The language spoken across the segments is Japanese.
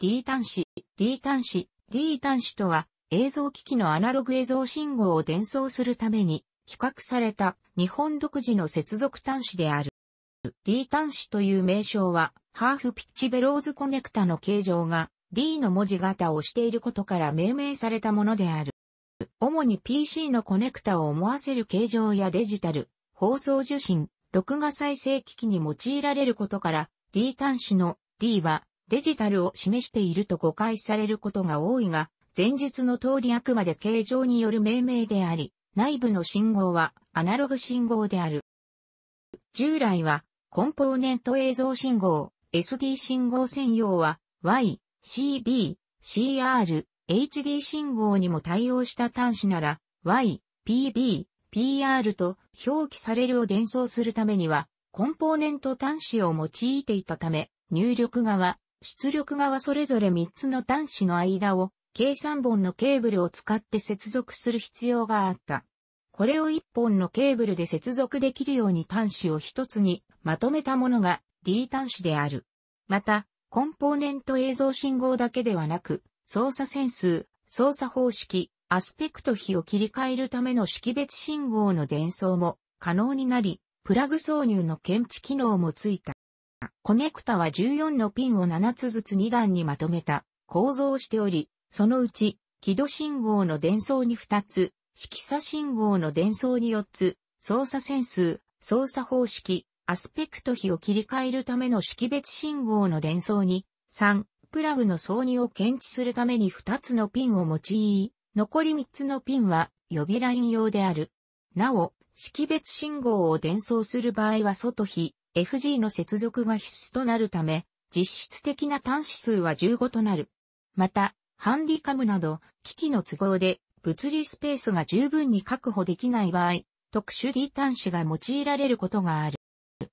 D 端子、D 端子、D 端子とは、映像機器のアナログ映像信号を伝送するために、企画された日本独自の接続端子である。D 端子という名称は、ハーフピッチベローズコネクタの形状が D の文字型をしていることから命名されたものである。主に PC のコネクタを思わせる形状やデジタル、放送受信、録画再生機器に用いられることから、D 端子の D はデジタルを示していると誤解されることが多いが、前述の通りあくまで形状による命名であり、内部の信号はアナログ信号である。従来は、コンポーネント映像信号、SD 信号専用は Y、CB、CR、HD 信号にも対応した端子なら Y、PB、PR と表記されるを伝送するためには、コンポーネント端子を用いていたため、入力側、出力側それぞれ3つの端子の間を計3本のケーブルを使って接続する必要があった。これを1本のケーブルで接続できるように端子を1つにまとめたものが D 端子である。また、コンポーネント映像信号だけではなく、操作線数、操作方式、アスペクト比を切り替えるための識別信号の伝送も可能になり、プラグ挿入の検知機能もついた。コネクタは14のピンを7つずつ2段にまとめた構造をしており、そのうち、軌道信号の伝送に2つ、色差信号の伝送に4つ、操作線数、操作方式、アスペクト比を切り替えるための識別信号の伝送に、3、プラグの挿入を検知するために2つのピンを用い、残り3つのピンは予備ライン用である。なお、識別信号を伝送する場合は外比、FG の接続が必須となるため、実質的な端子数は15となる。また、ハンディカムなど、機器の都合で、物理スペースが十分に確保できない場合、特殊 D 端子が用いられることがある。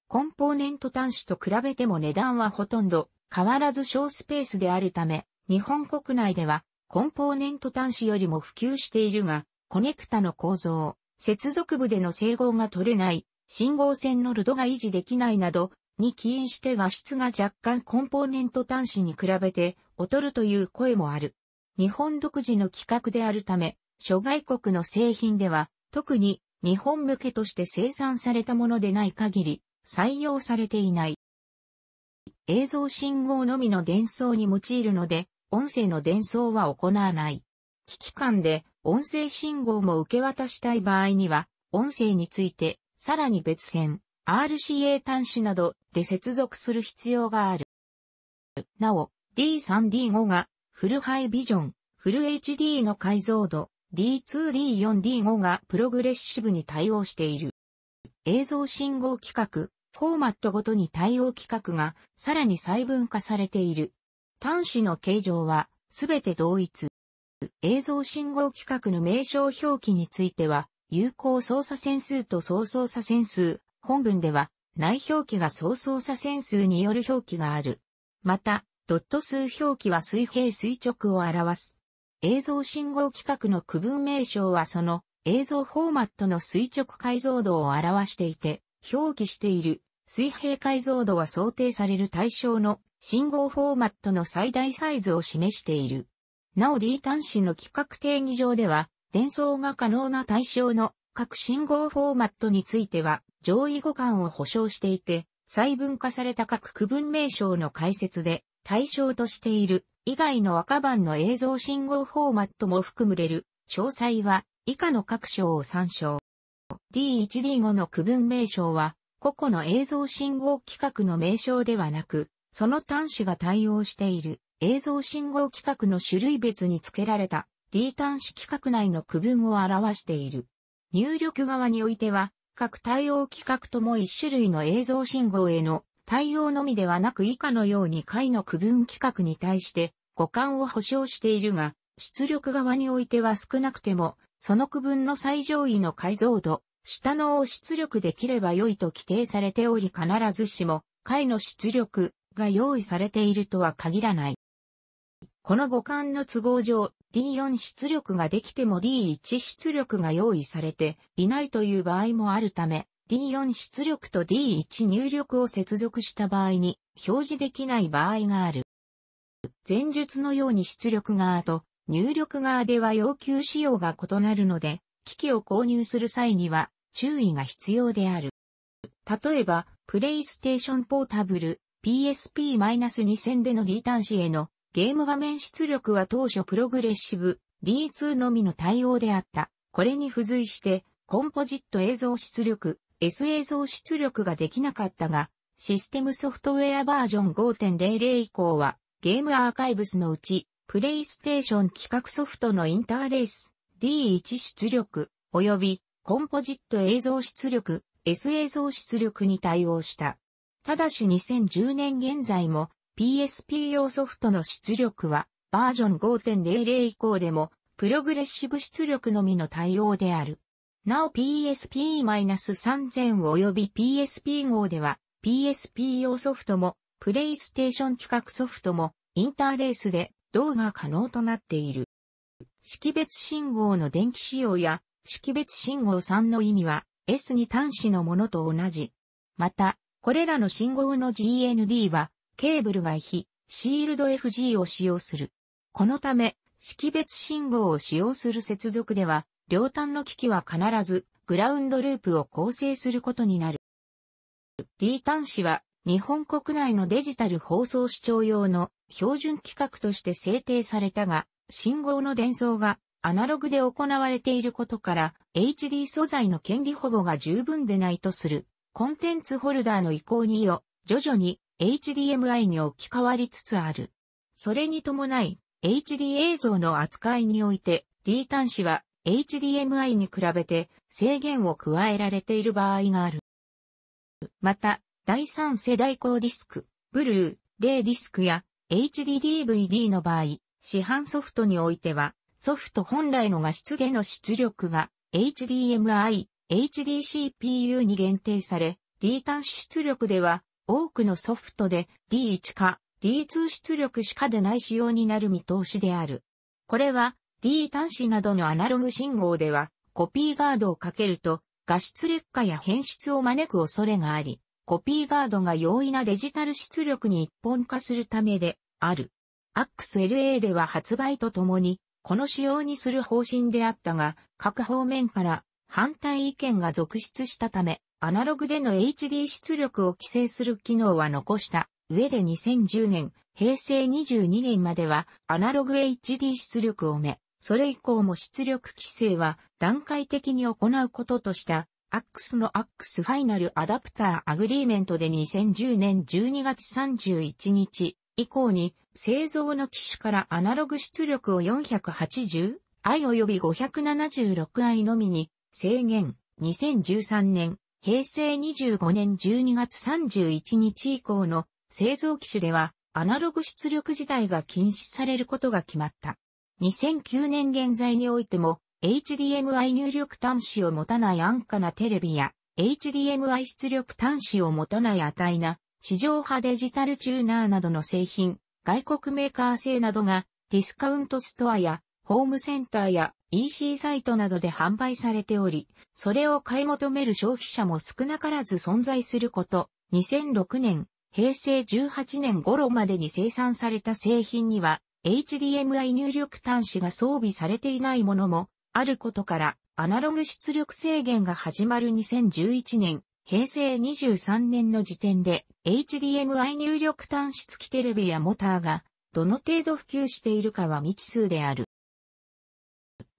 コンポーネント端子と比べても値段はほとんど変わらず小スペースであるため、日本国内ではコンポーネント端子よりも普及しているが、コネクタの構造、接続部での整合が取れない信号線のルドが維持できないなど、に起因して画質が若干コンポーネント端子に比べて劣るという声もある。日本独自の規格であるため、諸外国の製品では、特に日本向けとして生産されたものでない限り、採用されていない。映像信号のみの伝送に用いるので、音声の伝送は行わない。危機感で音声信号も受け渡したい場合には、音声についてさらに別編、RCA 端子などで接続する必要がある。なお、D3D5 がフルハイビジョン、フル HD の解像度、D2D4D5 がプログレッシブに対応している。映像信号規格、フォーマットごとに対応規格がさらに細分化されている。端子の形状はすべて同一。映像信号規格の名称表記については有効操作線数と総操作線数、本文では、内表記が総操作線数による表記がある。また、ドット数表記は水平垂直を表す。映像信号規格の区分名称はその映像フォーマットの垂直解像度を表していて、表記している水平解像度は想定される対象の信号フォーマットの最大サイズを示している。なお D 端子の規格定義上では、演送が可能な対象の各信号フォーマットについては上位互換を保証していて、細分化された各区分名称の解説で対象としている以外の赤番の映像信号フォーマットも含むれる。詳細は以下の各章を参照。D1D5 の区分名称は個々の映像信号規格の名称ではなく、その端子が対応している映像信号規格の種類別に付けられた D 端子規格内の区分を表している。入力側においては、各対応規格とも一種類の映像信号への対応のみではなく以下のように解の区分規格に対して互換を保証しているが、出力側においては少なくても、その区分の最上位の解像度、下のを出力できれば良いと規定されており必ずしも解の出力が用意されているとは限らない。この互換の都合上、D4 出力ができても D1 出力が用意されていないという場合もあるため、D4 出力と D1 入力を接続した場合に表示できない場合がある。前述のように出力側と入力側では要求仕様が異なるので、機器を購入する際には注意が必要である。例えば、プレイステーションポータブル PSP-2000 での D 端子へのゲーム画面出力は当初プログレッシブ D2 のみの対応であった。これに付随して、コンポジット映像出力、S 映像出力ができなかったが、システムソフトウェアバージョン5.00以降は、ゲームアーカイブスのうち、プレイステーション企画ソフトのインターレース、D1 出力、及び、コンポジット映像出力、S 映像出力に対応した。ただし2010年現在も、PSP 用ソフトの出力はバージョン5.00以降でもプログレッシブ出力のみの対応である。なお PSP-3000 及び PSP 号では PSP 用ソフトもプレイステーション規格ソフトもインターレースで動画可能となっている。識別信号の電気仕様や識別信号3の意味は S に端子のものと同じ。また、これらの信号の GND はケーブル外非、シールド FG を使用する。このため、識別信号を使用する接続では、両端の機器は必ずグラウンドループを構成することになる。D 端子は日本国内のデジタル放送視聴用の標準規格として制定されたが、信号の伝送がアナログで行われていることから HD 素材の権利保護が十分でないとするコンテンツホルダーの意向によ、徐々に HDMI に置き換わりつつある。それに伴い、HD 映像の扱いにおいて D 端子は HDMI に比べて制限を加えられている場合がある。また、第三世代高ディスク、ブルー、レイディスクや HDDVD の場合、市販ソフトにおいては、ソフト本来の画質での出力が HDMI、HDCPU に限定され、D 端子出力では多くのソフトで D1 か D2 出力しか出ない仕様になる見通しである。これは D 端子などのアナログ信号ではコピーガードをかけると画質劣化や変質を招く恐れがあり、コピーガードが容易なデジタル出力に一本化するためである。AXLA では発売とともにこの仕様にする方針であったが、各方面から反対意見が続出したため、アナログでの HD 出力を規制する機能は残した上で2010年、平成22年まではアナログ HD 出力をめ、それ以降も出力規制は段階的に行うこととした、AX の AX ファイナルアダプターアグリーメントで2010年12月31日以降に製造の機種からアナログ出力を 480i 及び 576i のみに制限2013年平成25年12月31日以降の製造機種では、アナログ出力自体が禁止されることが決まった。2009年現在においても、HDMI 入力端子を持たない安価なテレビや、HDMI 出力端子を持たない値な、市場派デジタルチューナーなどの製品、外国メーカー製などが、ディスカウントストアやホームセンターや EC サイトなどで販売されており、それを買い求める消費者も少なからず存在すること、2006年、平成18年頃までに生産された製品には、HDMI 入力端子が装備されていないものもあることから、アナログ出力制限が始まる2011年、平成23年の時点で、HDMI 入力端子付きテレビやモーターが、どの程度普及しているかは未知数である。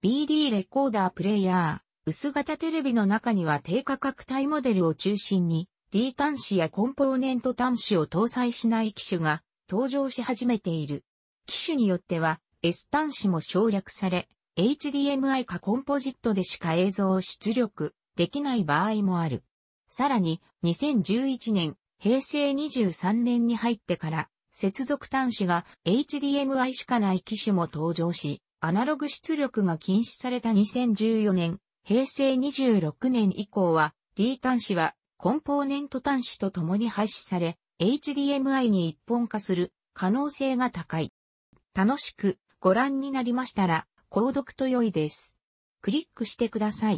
BD レコーダープレイヤー、薄型テレビの中には低価格帯モデルを中心に D 端子やコンポーネント端子を搭載しない機種が登場し始めている。機種によっては S 端子も省略され、HDMI かコンポジットでしか映像を出力できない場合もある。さらに、2011年、平成23年に入ってから、接続端子が HDMI しかない機種も登場し、アナログ出力が禁止された2014年、平成26年以降は、D 端子はコンポーネント端子と共に廃止され、HDMI に一本化する可能性が高い。楽しくご覧になりましたら、購読と良いです。クリックしてください。